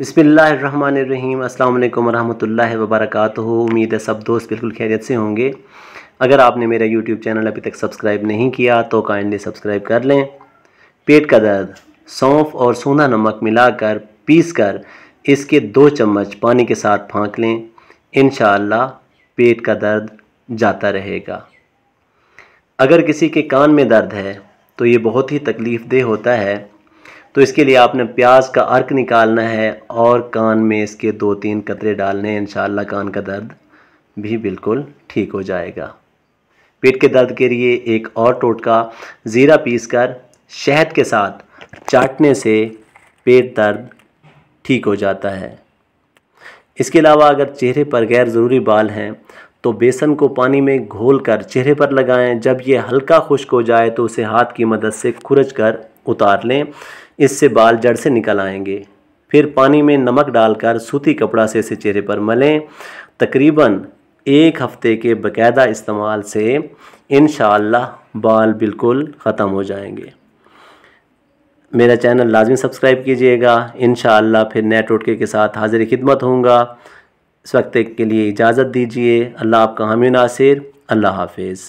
बिसमीम् अल्लाम वरहमल वबरक उम्मीद है सब दोस्त बिल्कुल खैरियत से होंगे अगर आपने मेरा यूट्यूब चैनल अभी तक सब्सक्राइब नहीं किया तो काइंडली सब्सक्राइब कर लें पेट का दर्द सौंफ और सोना नमक मिलाकर पीस कर इसके दो चम्मच पानी के साथ फाँक लें इन पेट का दर्द जाता रहेगा अगर किसी के कान में दर्द है तो ये बहुत ही तकलीफ़ देह होता है तो इसके लिए आपने प्याज का अर्क निकालना है और कान में इसके दो तीन कतरे डालने हैं इन कान का दर्द भी बिल्कुल ठीक हो जाएगा पेट के दर्द के लिए एक और टोटका ज़ीरा पीस कर शहद के साथ चाटने से पेट दर्द ठीक हो जाता है इसके अलावा अगर चेहरे पर गैर ज़रूरी बाल हैं तो बेसन को पानी में घोल कर चेहरे पर लगाएं जब ये हल्का खुश्क हो जाए तो उसे हाथ की मदद से खुरच कर उतार लें इससे बाल जड़ से निकल आएंगे फिर पानी में नमक डालकर सूती कपड़ा से इसे चेहरे पर मलें तकरीबन एक हफ्ते के बकायदा इस्तेमाल से इन बाल बिल्कुल ख़त्म हो जाएंगे मेरा चैनल लाजमी सब्सक्राइब कीजिएगा इन फिर नए टोटके के साथ हाजिर खिदमत होंगा इस वक्त के लिए इजाज़त दीजिए अल्लाह आपका हामी नासिर अल्लाह हाफिज़